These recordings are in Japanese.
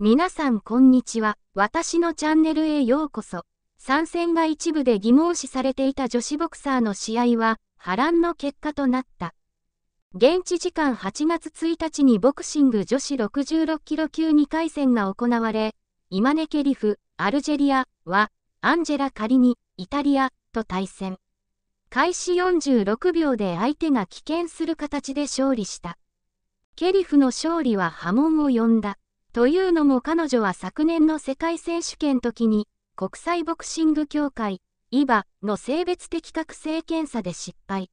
皆さんこんにちは。私のチャンネルへようこそ。参戦が一部で疑問視されていた女子ボクサーの試合は波乱の結果となった。現地時間8月1日にボクシング女子66キロ級2回戦が行われ、イマネケリフ、アルジェリアはアンジェラ・カリニ、イタリアと対戦。開始46秒で相手が棄権する形で勝利した。ケリフの勝利は波紋を呼んだ。というのも彼女は昨年の世界選手権時に、国際ボクシング協会、IBA の性別適格性検査で失敗。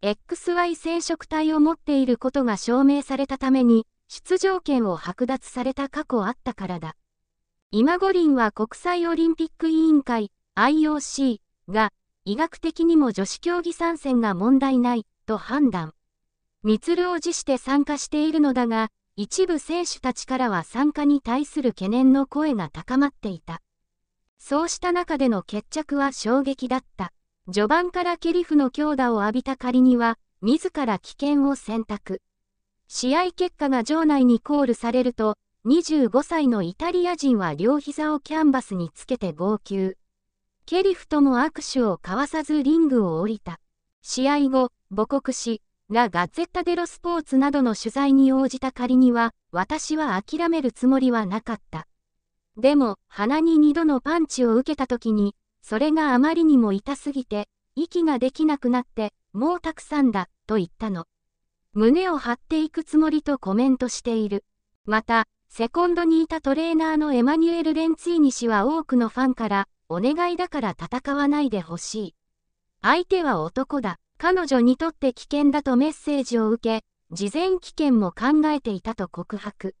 XY 染色体を持っていることが証明されたために、出場権を剥奪された過去あったからだ。今五輪は国際オリンピック委員会 IOC が医学的にも女子競技参戦が問題ないと判断。ミツルを辞して参加しているのだが、一部選手たちからは参加に対する懸念の声が高まっていた。そうした中での決着は衝撃だった。序盤からケリフの強打を浴びた仮には、自ら危険を選択。試合結果が場内にコールされると、25歳のイタリア人は両膝をキャンバスにつけて号泣。ケリフとも握手を交わさずリングを降りた。試合後、母国し、ラ・ガッゼッタ・デロ・スポーツなどの取材に応じた仮には、私は諦めるつもりはなかった。でも、鼻に二度のパンチを受けた時に、それがあまりにも痛すぎて、息ができなくなって、もうたくさんだ、と言ったの。胸を張っていくつもりとコメントしている。また、セコンドにいたトレーナーのエマニュエル・レンツィーニ氏は多くのファンから、お願いだから戦わないでほしい。相手は男だ。彼女にとって危険だとメッセージを受け、事前危険も考えていたと告白。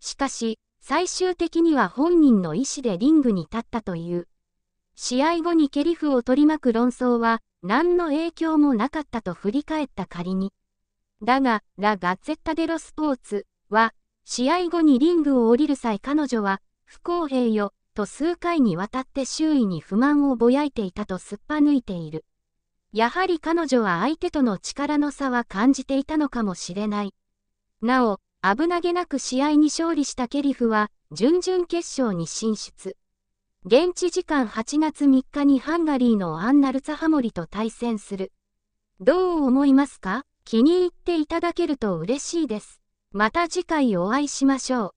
しかし、最終的には本人の意思でリングに立ったという。試合後にケリフを取り巻く論争は、何の影響もなかったと振り返った仮に。だが、ラ・ガッツェッタ・デロ・スポーツは、試合後にリングを降りる際彼女は、不公平よ、と数回にわたって周囲に不満をぼやいていたとすっぱ抜いている。やはり彼女は相手との力の差は感じていたのかもしれない。なお、危なげなく試合に勝利したケリフは、準々決勝に進出。現地時間8月3日にハンガリーのアンナルツハモリと対戦する。どう思いますか気に入っていただけると嬉しいです。また次回お会いしましょう。